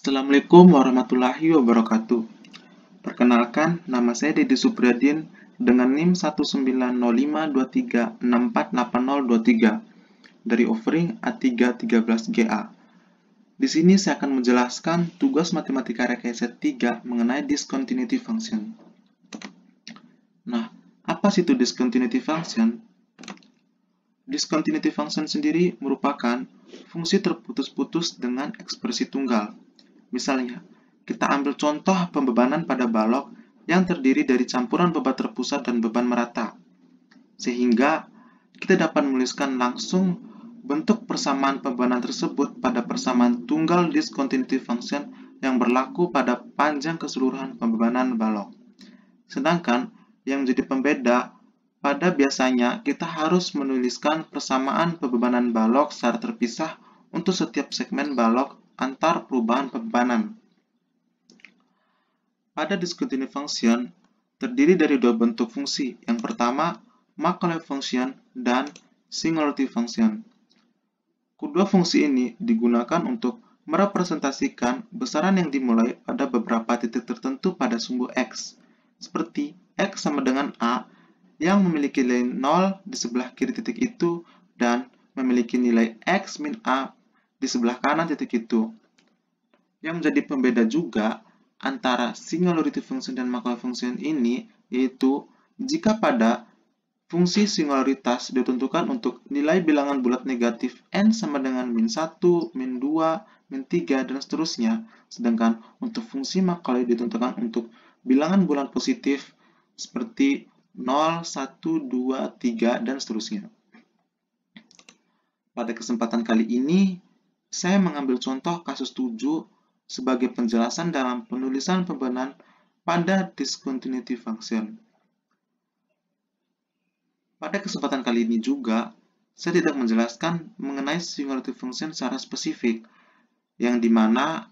Assalamualaikum warahmatullahi wabarakatuh. Perkenalkan, nama saya Deddy Supriyadin dengan NIM 1905236480023 dari offering A313GA. Di sini saya akan menjelaskan tugas matematika rekayasa 3 mengenai discontinuity function. Nah, apa sih itu discontinuity function? Discontinuity function sendiri merupakan fungsi terputus-putus dengan ekspresi tunggal Misalnya, kita ambil contoh pembebanan pada balok yang terdiri dari campuran beban terpusat dan beban merata. Sehingga kita dapat menuliskan langsung bentuk persamaan pembebanan tersebut pada persamaan tunggal discontinuity function yang berlaku pada panjang keseluruhan pembebanan balok. Sedangkan yang menjadi pembeda pada biasanya kita harus menuliskan persamaan pembebanan balok secara terpisah untuk setiap segmen balok antar perubahan bebanan. Pada discontinuous function, terdiri dari dua bentuk fungsi. Yang pertama, Makaulay function dan singularity function. Kedua fungsi ini digunakan untuk merepresentasikan besaran yang dimulai pada beberapa titik tertentu pada sumbu X, seperti X sama dengan A yang memiliki nilai 0 di sebelah kiri titik itu dan memiliki nilai X min A di sebelah kanan titik itu. Yang menjadi pembeda juga antara singularity function dan Macaulay function ini yaitu jika pada fungsi singularitas ditentukan untuk nilai bilangan bulat negatif n sama dengan min 1, min 2, min 3, dan seterusnya. Sedangkan untuk fungsi Macaulay ditentukan untuk bilangan bulat positif seperti 0, 1, 2, 3, dan seterusnya. Pada kesempatan kali ini, saya mengambil contoh kasus 7 sebagai penjelasan dalam penulisan pembenahan pada discontinuity function. Pada kesempatan kali ini juga, saya tidak menjelaskan mengenai singularity function secara spesifik, yang dimana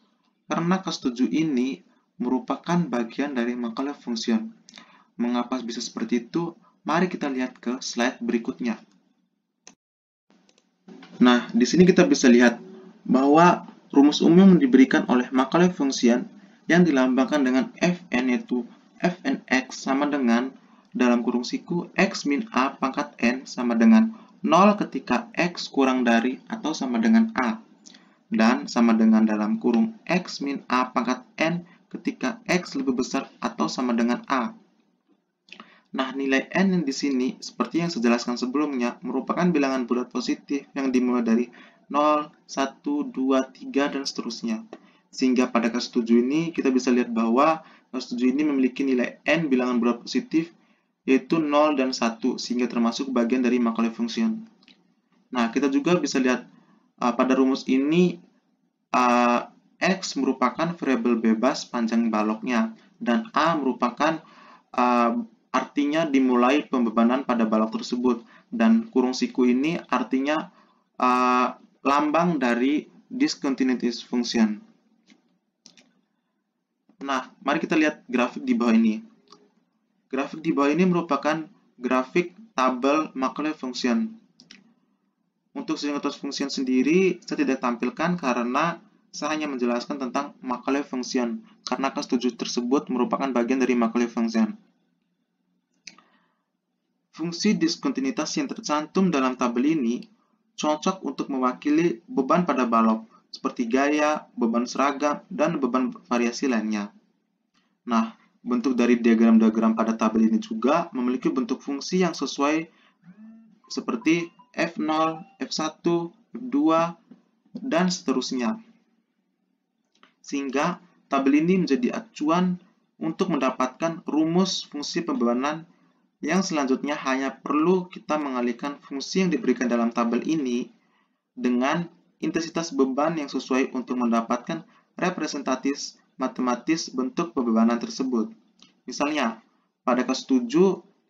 karena kasus 7 ini merupakan bagian dari makalah function. Mengapa bisa seperti itu? Mari kita lihat ke slide berikutnya. Nah, di sini kita bisa lihat bahwa rumus umum diberikan oleh makalah fungsian yang dilambangkan dengan Fn yaitu Fn X sama dengan dalam kurung siku X min A pangkat N sama dengan 0 ketika X kurang dari atau sama dengan A dan sama dengan dalam kurung X min A pangkat N ketika X lebih besar atau sama dengan A. Nah, nilai N yang di sini, seperti yang saya jelaskan sebelumnya, merupakan bilangan bulat positif yang dimulai dari 0, 1, 2, 3, dan seterusnya. Sehingga pada kasus 7 ini kita bisa lihat bahwa kasus 7 ini memiliki nilai n bilangan berat positif yaitu 0 dan 1 sehingga termasuk bagian dari Macaulay function. Nah, kita juga bisa lihat uh, pada rumus ini uh, x merupakan variabel bebas panjang baloknya dan a merupakan uh, artinya dimulai pembebanan pada balok tersebut dan kurung siku ini artinya uh, lambang dari discontinuity function. Nah, mari kita lihat grafik di bawah ini. Grafik di bawah ini merupakan grafik tabel Macleod function. Untuk singleton function sendiri, saya tidak tampilkan karena saya hanya menjelaskan tentang Macleod function, karena kelas 7 tersebut merupakan bagian dari Macleod function. Fungsi diskontinuitas yang tercantum dalam tabel ini cocok untuk mewakili beban pada balok, seperti gaya, beban seragam, dan beban variasi lainnya. Nah, bentuk dari diagram-diagram pada tabel ini juga memiliki bentuk fungsi yang sesuai seperti F0, F1, F2, dan seterusnya. Sehingga tabel ini menjadi acuan untuk mendapatkan rumus fungsi pembebanan yang selanjutnya hanya perlu kita mengalihkan fungsi yang diberikan dalam tabel ini dengan intensitas beban yang sesuai untuk mendapatkan representatif matematis bentuk pembebanan tersebut. Misalnya, pada kasus 7,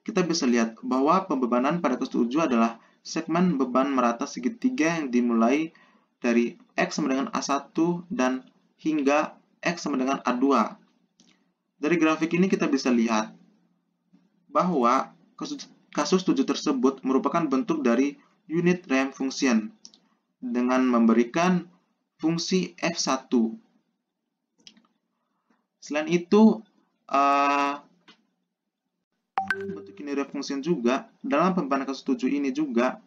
kita bisa lihat bahwa pembebanan pada kasus 7 adalah segmen beban merata segitiga yang dimulai dari X sama dengan A1 dan hingga X sama dengan A2. Dari grafik ini kita bisa lihat bahwa kasus, tujuh 7 tersebut merupakan bentuk dari unit ramp function dengan memberikan fungsi F1. Selain itu, uh, bentuk unit ramp function juga, dalam pembahasan kasus 7 ini juga,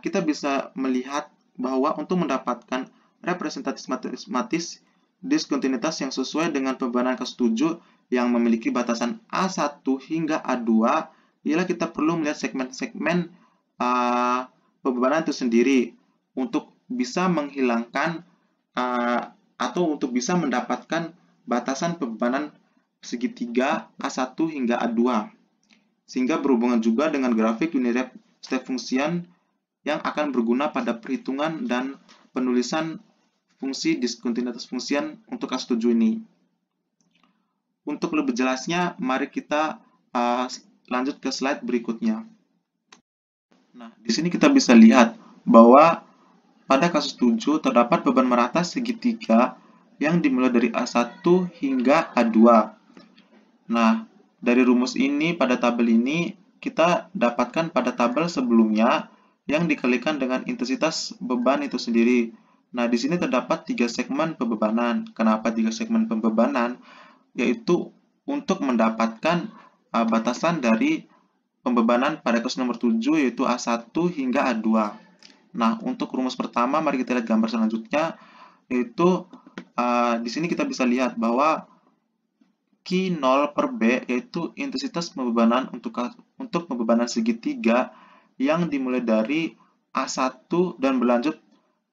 kita bisa melihat bahwa untuk mendapatkan representatif matematis diskontinuitas yang sesuai dengan pembahasan kasus 7 yang memiliki batasan A1 hingga A2 ialah kita perlu melihat segmen-segmen uh, itu sendiri untuk bisa menghilangkan uh, atau untuk bisa mendapatkan batasan bebanan segitiga A1 hingga A2 sehingga berhubungan juga dengan grafik unirep step function yang akan berguna pada perhitungan dan penulisan fungsi diskontinuitas fungsian untuk A7 ini. Untuk lebih jelasnya, mari kita uh, lanjut ke slide berikutnya. Nah, di sini kita bisa lihat bahwa pada kasus 7 terdapat beban merata segitiga yang dimulai dari A1 hingga A2. Nah, dari rumus ini pada tabel ini kita dapatkan pada tabel sebelumnya yang dikalikan dengan intensitas beban itu sendiri. Nah, di sini terdapat tiga segmen pembebanan. Kenapa tiga segmen pembebanan? yaitu untuk mendapatkan uh, batasan dari pembebanan pada kasus nomor 7 yaitu A1 hingga A2. Nah, untuk rumus pertama mari kita lihat gambar selanjutnya yaitu uh, di sini kita bisa lihat bahwa Q0 per B yaitu intensitas pembebanan untuk untuk pembebanan segitiga yang dimulai dari A1 dan berlanjut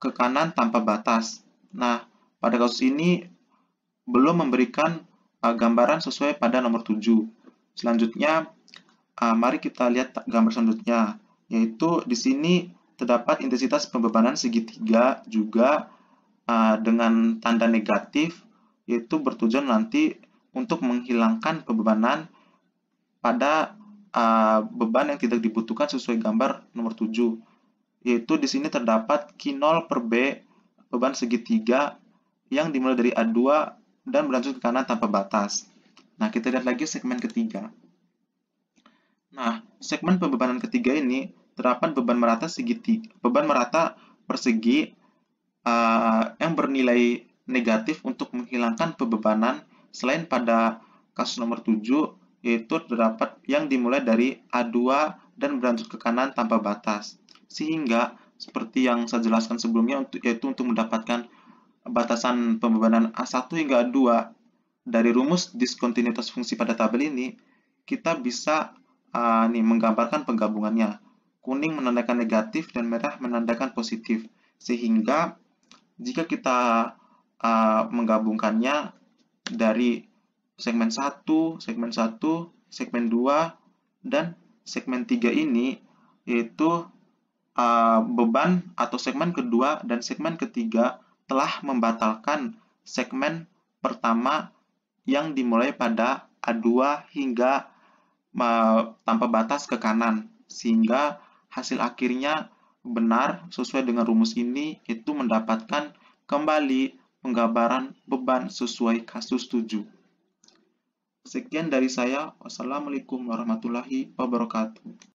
ke kanan tanpa batas. Nah, pada kasus ini belum memberikan Eh, gambaran sesuai pada nomor 7. Selanjutnya, eh, mari kita lihat gambar selanjutnya, yaitu di sini terdapat intensitas pembebanan segitiga juga eh, dengan tanda negatif, yaitu bertujuan nanti untuk menghilangkan pembebanan pada beban yang tidak dibutuhkan sesuai gambar nomor 7 yaitu di sini terdapat Q0 per B beban segitiga yang dimulai dari A2 dan berlanjut ke kanan tanpa batas. Nah, kita lihat lagi segmen ketiga. Nah, segmen pembebanan ketiga ini terapan beban merata segitiga, beban merata persegi uh, yang bernilai negatif untuk menghilangkan pembebanan selain pada kasus nomor 7 yaitu terdapat yang dimulai dari A2 dan berlanjut ke kanan tanpa batas. Sehingga seperti yang saya jelaskan sebelumnya yaitu untuk mendapatkan batasan pembebanan A1 hingga A2 dari rumus diskontinuitas fungsi pada tabel ini, kita bisa uh, nih menggambarkan penggabungannya. Kuning menandakan negatif dan merah menandakan positif. Sehingga jika kita uh, menggabungkannya dari segmen 1, segmen 1, segmen 2, dan segmen 3 ini, yaitu uh, beban atau segmen kedua dan segmen ketiga telah membatalkan segmen pertama yang dimulai pada A2 hingga uh, tanpa batas ke kanan sehingga hasil akhirnya benar sesuai dengan rumus ini itu mendapatkan kembali penggambaran beban sesuai kasus 7. Sekian dari saya. Wassalamualaikum warahmatullahi wabarakatuh.